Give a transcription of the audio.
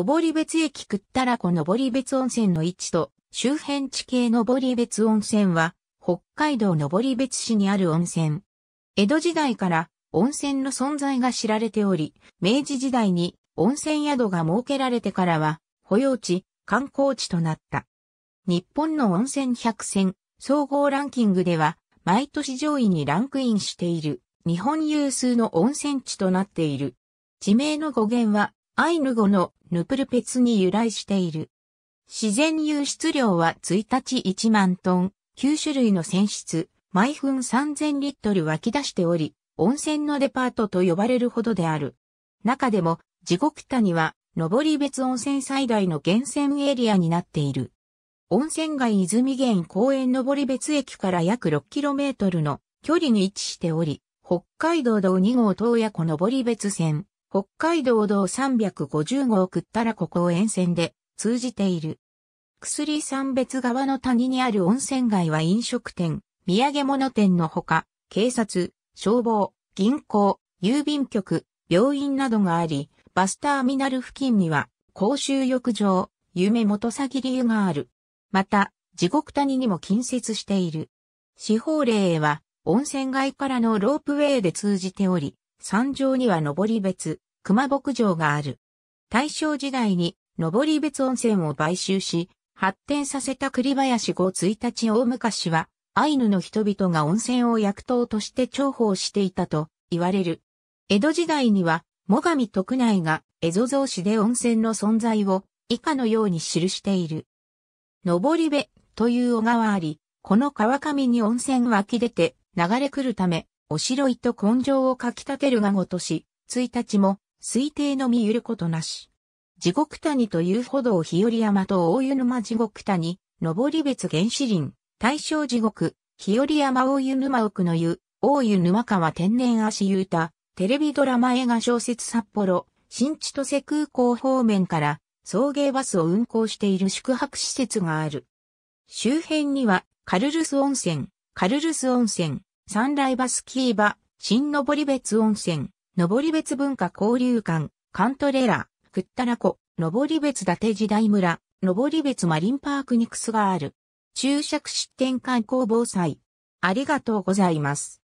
登別駅くったらこ登別温泉の位置と、周辺地形登別温泉は、北海道登別市にある温泉。江戸時代から温泉の存在が知られており、明治時代に温泉宿が設けられてからは、保養地、観光地となった。日本の温泉百選総合ランキングでは、毎年上位にランクインしている、日本有数の温泉地となっている。地名の語源は、アイヌ語のヌプルペツに由来している。自然湧出量は1日1万トン、9種類の泉質、毎分3000リットル湧き出しており、温泉のデパートと呼ばれるほどである。中でも、地獄谷は、上別温泉最大の源泉エリアになっている。温泉街泉源公園上別駅から約 6km の距離に位置しており、北海道道2号東爺湖上別線、北海道道350号くったらここを沿線で通じている。薬産別側の谷にある温泉街は飲食店、土産物店のほか、警察、消防、銀行、郵便局、病院などがあり、バスターミナル付近には公衆浴場、夢元詐理由がある。また、地獄谷にも近接している。司法令は温泉街からのロープウェイで通じており、山上には登別、熊牧場がある。大正時代に登別温泉を買収し、発展させた栗林後1日大昔は、アイヌの人々が温泉を薬湯として重宝していたと言われる。江戸時代には、最上徳内が蝦夷造市で温泉の存在を以下のように記している。登部という小川あり、この川上に温泉湧き出て流れ来るため、おしろいと根性をかき立てるがごとし、1日も、推定のみゆることなし。地獄谷という歩道日和山と大湯沼地獄谷、上り別原始林、大正地獄、日和山大湯沼奥の湯、大湯沼川天然足湯た、テレビドラマ映画小説札幌、新千歳空港方面から、送迎バスを運行している宿泊施設がある。周辺には、カルルス温泉、カルルス温泉、サンライバスキーバ、新登別温泉、登別文化交流館、カントレラ、クッタラコ、登別伊達時代村、登別マリンパークニクスがある。注釈出展観光防災。ありがとうございます。